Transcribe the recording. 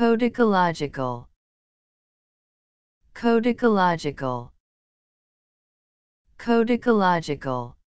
Codicological Codicological Codicological